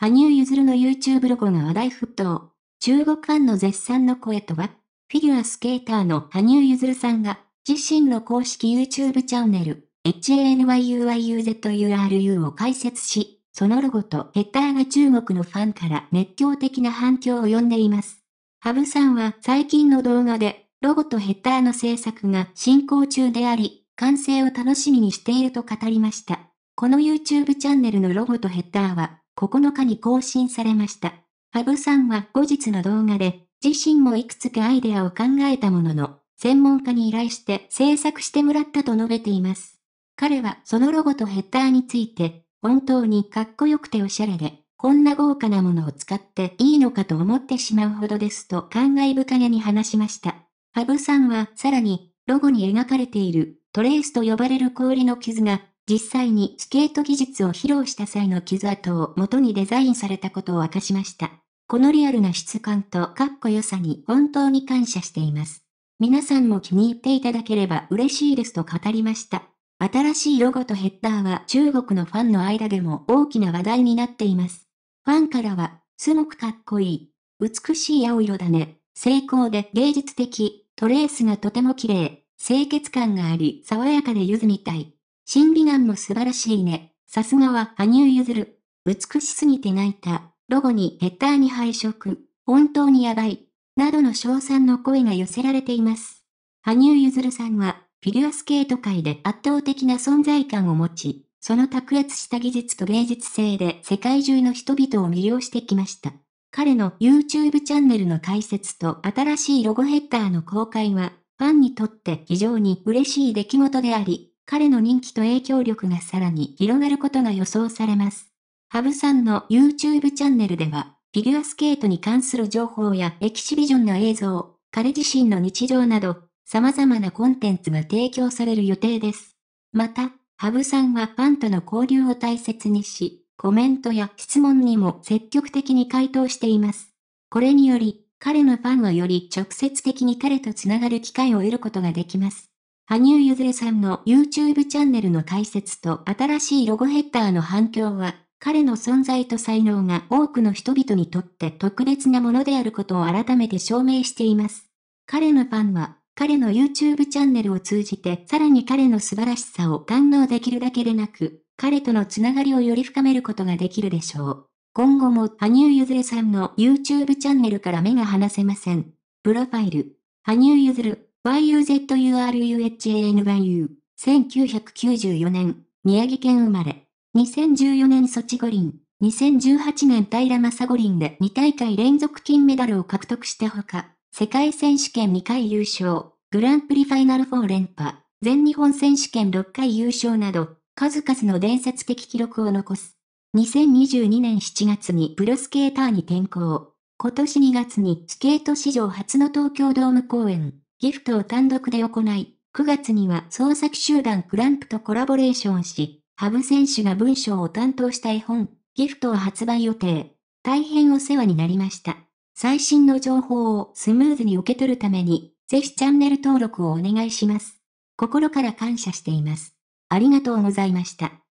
羽生結弦の YouTube ロゴが話題沸騰。中国ファンの絶賛の声とは、フィギュアスケーターの羽生結弦さんが、自身の公式 YouTube チャンネル、HANYUYUZURU を開設し、そのロゴとヘッダーが中国のファンから熱狂的な反響を呼んでいます。ハブさんは最近の動画で、ロゴとヘッダーの制作が進行中であり、完成を楽しみにしていると語りました。この YouTube チャンネルのロゴとヘッダーは、9日に更新されました。ハブさんは後日の動画で、自身もいくつかアイデアを考えたものの、専門家に依頼して制作してもらったと述べています。彼はそのロゴとヘッダーについて、本当にかっこよくておしゃれで、こんな豪華なものを使っていいのかと思ってしまうほどですと感慨深げに話しました。ハブさんはさらに、ロゴに描かれているトレースと呼ばれる氷の傷が実際にスケート技術を披露した際の傷跡を元にデザインされたことを明かしました。このリアルな質感とかっこよさに本当に感謝しています。皆さんも気に入っていただければ嬉しいですと語りました。新しいロゴとヘッダーは中国のファンの間でも大きな話題になっています。ファンからは、すごくかっこいい。美しい青色だね。精巧で芸術的。トレースがとても綺麗。清潔感があり、爽やかでゆずみたい。審美眼も素晴らしいね。さすがは羽生結弦。美しすぎて泣いた。ロゴにヘッダーに配色。本当にやばい。などの称賛の声が寄せられています。羽生結弦さんは、フィギュアスケート界で圧倒的な存在感を持ち、その卓越した技術と芸術性で世界中の人々を魅了してきました。彼の YouTube チャンネルの解説と新しいロゴヘッダーの公開は、ファンにとって非常に嬉しい出来事であり、彼の人気と影響力がさらに広がることが予想されます。ハブさんの YouTube チャンネルでは、フィギュアスケートに関する情報やエキシビジョンの映像、彼自身の日常など、様々なコンテンツが提供される予定です。また、ハブさんはファンとの交流を大切にし、コメントや質問にも積極的に回答しています。これにより、彼のファンはより直接的に彼とつながる機会を得ることができます。羽生結弦さんの YouTube チャンネルの解説と新しいロゴヘッダーの反響は、彼の存在と才能が多くの人々にとって特別なものであることを改めて証明しています。彼のファンは、彼の YouTube チャンネルを通じてさらに彼の素晴らしさを堪能できるだけでなく、彼とのつながりをより深めることができるでしょう。今後も羽生結弦さんの YouTube チャンネルから目が離せません。プロファイル。羽生結弦。YUZURUHANYU。1994年、宮城県生まれ。2014年ソチ五輪。2018年平正五輪で2大会連続金メダルを獲得したほか、世界選手権2回優勝、グランプリファイナル4連覇、全日本選手権6回優勝など、数々の伝説的記録を残す。2022年7月にプロスケーターに転向。今年2月にスケート史上初の東京ドーム公演、ギフトを単独で行い、9月には創作集団クランプとコラボレーションし、ハブ選手が文章を担当した絵本、ギフトを発売予定。大変お世話になりました。最新の情報をスムーズに受け取るために、ぜひチャンネル登録をお願いします。心から感謝しています。ありがとうございました。